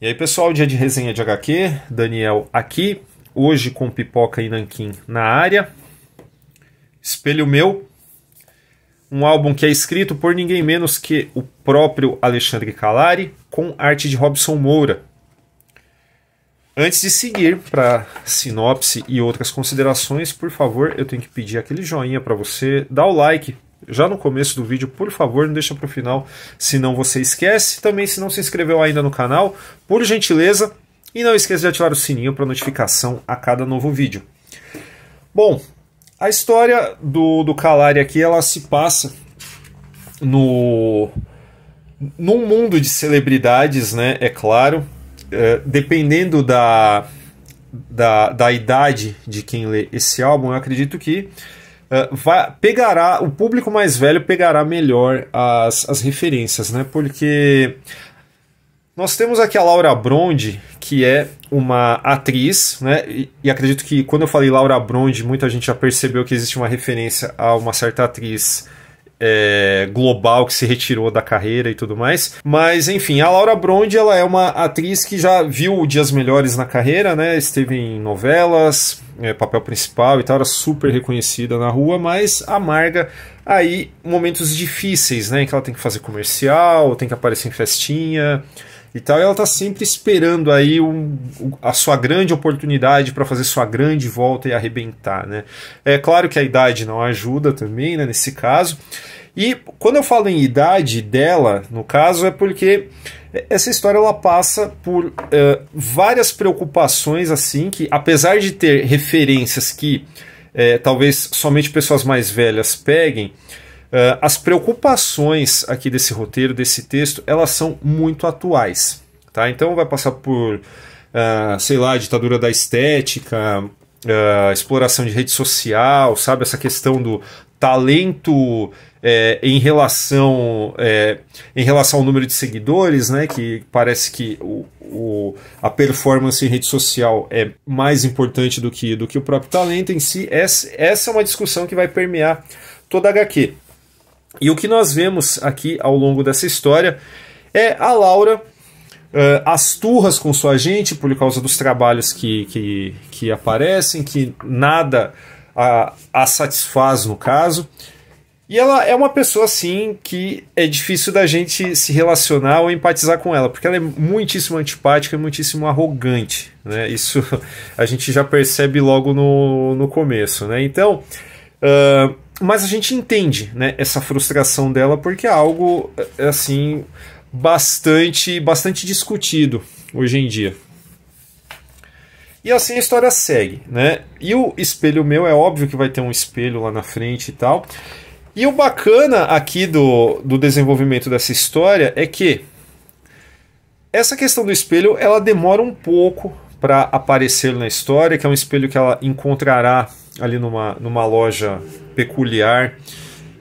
E aí, pessoal, dia de resenha de HQ, Daniel aqui, hoje com Pipoca e Nanquim na área. Espelho Meu, um álbum que é escrito por ninguém menos que o próprio Alexandre Calari, com arte de Robson Moura. Antes de seguir para sinopse e outras considerações, por favor, eu tenho que pedir aquele joinha para você, dá o like, já no começo do vídeo, por favor, não deixa para o final, senão você esquece. Também, se não se inscreveu ainda no canal, por gentileza, e não esqueça de ativar o sininho para notificação a cada novo vídeo. Bom, a história do, do Calari aqui, ela se passa no num mundo de celebridades, né? É claro, é, dependendo da, da, da idade de quem lê esse álbum, eu acredito que ah, vai, pegará o público mais velho pegará melhor as, as referências, né? Porque nós temos aqui a Laura Bronde, que é uma atriz, né? E, e, acredito que quando eu falei Laura Bronde, muita gente já percebeu que existe uma referência a uma certa atriz é, global que se retirou da carreira e tudo mais. Mas, enfim, a Laura Brondi ela é uma atriz que já viu dias melhores na carreira, né? Esteve em novelas, é, papel principal e tal, era super reconhecida na rua, mas amarga aí momentos difíceis, né? Em que ela tem que fazer comercial, tem que aparecer em festinha e tal, e ela está sempre esperando aí um, a sua grande oportunidade para fazer sua grande volta e arrebentar, né? É claro que a idade não ajuda também, né, nesse caso. E quando eu falo em idade dela, no caso, é porque essa história ela passa por uh, várias preocupações assim que, apesar de ter referências que uh, talvez somente pessoas mais velhas peguem, Uh, as preocupações aqui desse roteiro, desse texto, elas são muito atuais. Tá? Então vai passar por, uh, sei lá, ditadura da estética, uh, exploração de rede social, sabe? Essa questão do talento é, em relação é, em relação ao número de seguidores, né? Que parece que o, o, a performance em rede social é mais importante do que, do que o próprio talento em si. Essa, essa é uma discussão que vai permear toda a HQ. E o que nós vemos aqui ao longo dessa história é a Laura uh, eh, as turras com sua gente por causa dos trabalhos que, que, que aparecem, que nada a, a satisfaz no caso. E ela é uma pessoa assim que é difícil da gente se relacionar ou empatizar com ela, porque ela é muitíssimo antipática e muitíssimo arrogante. Né? Isso a gente já percebe logo no, no começo. Né? Então. Uh, mas a gente entende né, essa frustração dela porque é algo é, é assim bastante bastante discutido hoje em dia. E assim a história segue, né? E o espelho meu é óbvio que vai ter um espelho lá na frente e tal. E o bacana aqui do, do desenvolvimento dessa história é que essa questão do espelho ela demora um pouco para aparecer na história, que é um espelho que ela encontrará ali numa, numa loja peculiar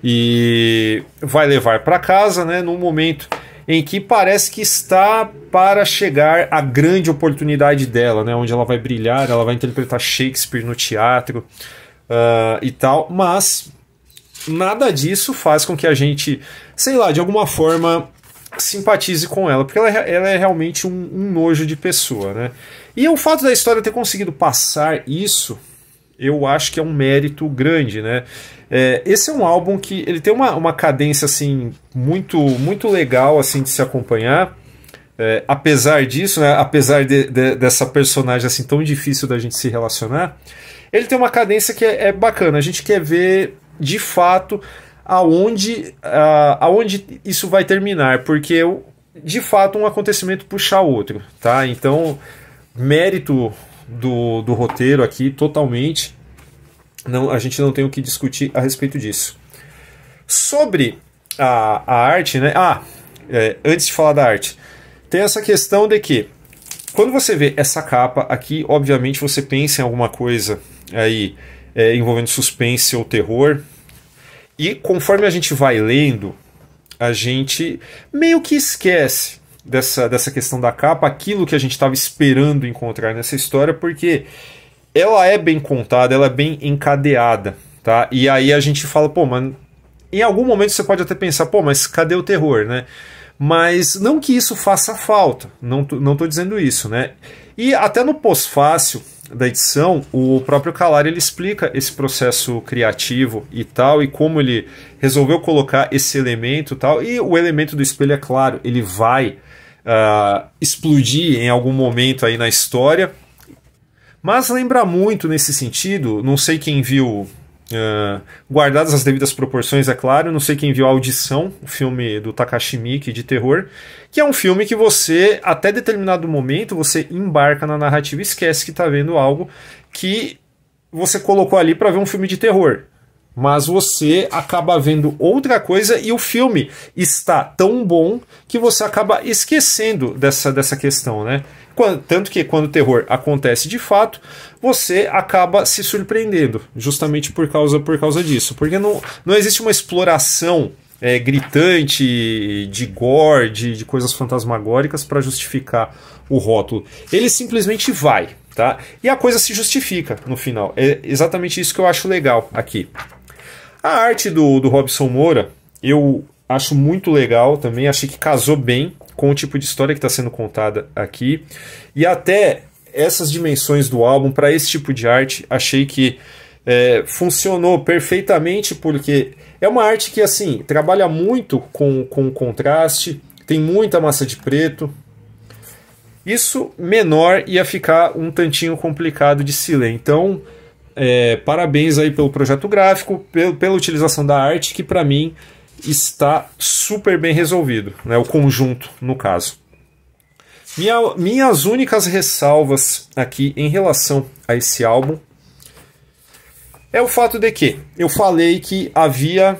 e vai levar para casa, né, num momento em que parece que está para chegar a grande oportunidade dela, né, onde ela vai brilhar, ela vai interpretar Shakespeare no teatro uh, e tal, mas nada disso faz com que a gente, sei lá, de alguma forma simpatize com ela, porque ela, é, ela é realmente um, um nojo de pessoa, né? E é o fato da história ter conseguido passar isso eu acho que é um mérito grande, né? É, esse é um álbum que ele tem uma, uma cadência assim muito muito legal assim de se acompanhar. É, apesar disso, né, apesar de, de, dessa personagem assim tão difícil da gente se relacionar, ele tem uma cadência que é, é bacana. A gente quer ver de fato aonde, a, aonde isso vai terminar, porque de fato um acontecimento puxa outro, tá? Então mérito do, do roteiro aqui totalmente. Não, a gente não tem o que discutir a respeito disso. Sobre a, a arte, né? Ah, é, antes de falar da arte, tem essa questão de que quando você vê essa capa aqui, obviamente você pensa em alguma coisa aí é, envolvendo suspense ou terror. E conforme a gente vai lendo, a gente meio que esquece dessa, dessa questão da capa, aquilo que a gente estava esperando encontrar nessa história, porque ela é bem contada, ela é bem encadeada, tá? E aí a gente fala, pô, mano, em algum momento você pode até pensar, pô, mas cadê o terror, né? Mas não que isso faça falta, não tô, não tô dizendo isso, né? E até no pós-fácil da edição, o próprio Calari ele explica esse processo criativo e tal, e como ele resolveu colocar esse elemento e tal, e o elemento do espelho, é claro, ele vai uh, explodir em algum momento aí na história. Mas lembra muito nesse sentido, não sei quem viu, uh, guardadas as devidas proporções, é claro, não sei quem viu Audição, o filme do Takashi de terror, que é um filme que você, até determinado momento, você embarca na narrativa e esquece que está vendo algo que você colocou ali para ver um filme de terror mas você acaba vendo outra coisa e o filme está tão bom que você acaba esquecendo dessa, dessa questão, né? Quando, tanto que quando o terror acontece de fato, você acaba se surpreendendo, justamente por causa, por causa disso. Porque não, não existe uma exploração é, gritante de gore, de, de coisas fantasmagóricas para justificar o rótulo. Ele simplesmente vai. Tá? E a coisa se justifica no final. É exatamente isso que eu acho legal aqui. A arte do, do Robson Moura, eu acho muito legal também, achei que casou bem com o tipo de história que está sendo contada aqui. E até essas dimensões do álbum, para esse tipo de arte, achei que é, funcionou perfeitamente, porque é uma arte que assim trabalha muito com, com contraste, tem muita massa de preto. Isso menor ia ficar um tantinho complicado de se ler. Então, é, parabéns aí pelo projeto gráfico, pelo, pela utilização da arte, que para mim está super bem resolvido, né? o conjunto, no caso. Minha, minhas únicas ressalvas aqui em relação a esse álbum é o fato de que eu falei que havia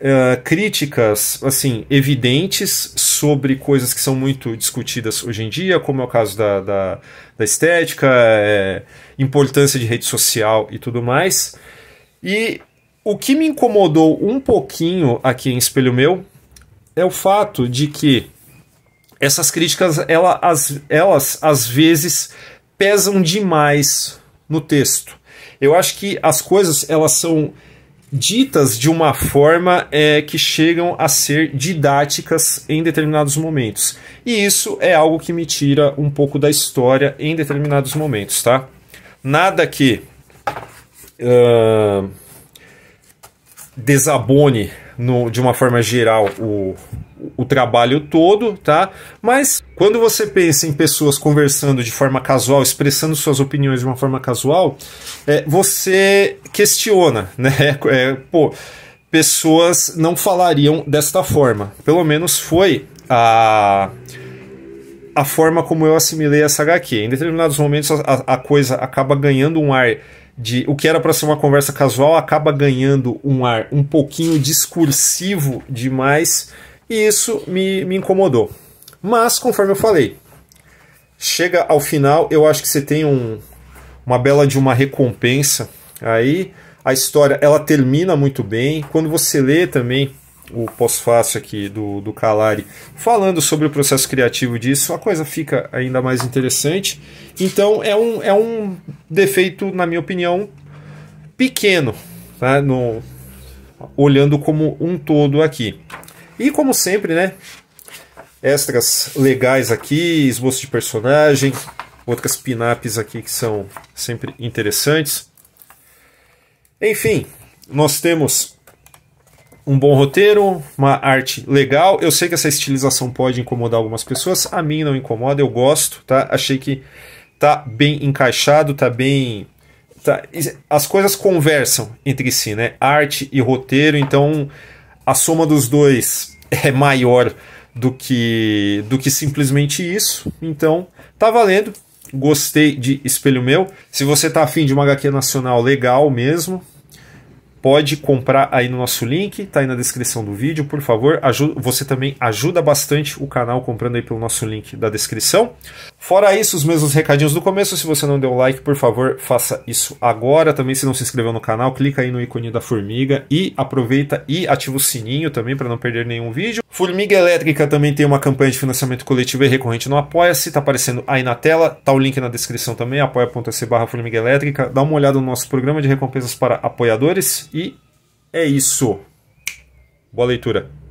uh, críticas assim evidentes sobre coisas que são muito discutidas hoje em dia, como é o caso da, da, da estética, é, importância de rede social e tudo mais. E o que me incomodou um pouquinho aqui em Espelho Meu é o fato de que essas críticas ela, as, elas às vezes pesam demais no texto. Eu acho que as coisas elas são ditas de uma forma é, que chegam a ser didáticas em determinados momentos. E isso é algo que me tira um pouco da história em determinados momentos, tá? Nada que uh, desabone no, de uma forma geral o, o trabalho todo, tá? Mas quando você pensa em pessoas conversando de forma casual, expressando suas opiniões de uma forma casual, é, você questiona, né? É, pô, pessoas não falariam desta forma. Pelo menos foi a a forma como eu assimilei essa HQ. Em determinados momentos a, a coisa acaba ganhando um ar de o que era para ser uma conversa casual acaba ganhando um ar um pouquinho discursivo demais e isso me, me incomodou. Mas, conforme eu falei, chega ao final, eu acho que você tem um, uma bela de uma recompensa aí. A história ela termina muito bem. Quando você lê também o pós-fácil aqui do, do Calari falando sobre o processo criativo disso, a coisa fica ainda mais interessante. Então é um, é um defeito, na minha opinião, pequeno, tá? no, olhando como um todo aqui. E como sempre, né? Extras legais aqui, esboço de personagem, outras pin-ups aqui que são sempre interessantes. Enfim, nós temos um bom roteiro, uma arte legal. Eu sei que essa estilização pode incomodar algumas pessoas, a mim não incomoda, eu gosto, tá? Achei que tá bem encaixado, tá bem tá... as coisas conversam entre si, né? Arte e roteiro, então a soma dos dois é maior do que, do que simplesmente isso. Então, tá valendo. Gostei de Espelho Meu. Se você tá afim de uma HQ nacional legal mesmo, pode comprar aí no nosso link, está aí na descrição do vídeo, por favor. Ajuda, você também ajuda bastante o canal comprando aí pelo nosso link da descrição. Fora isso, os mesmos recadinhos do começo. Se você não deu like, por favor, faça isso agora. Também se não se inscreveu no canal, clica aí no ícone da formiga e aproveita e ativa o sininho também para não perder nenhum vídeo. Formiga Elétrica também tem uma campanha de financiamento coletivo e recorrente no Apoia-se, tá aparecendo aí na tela, tá o link na descrição também, apoia.se barra Formiga Elétrica. Dá uma olhada no nosso programa de recompensas para apoiadores e é isso. Boa leitura.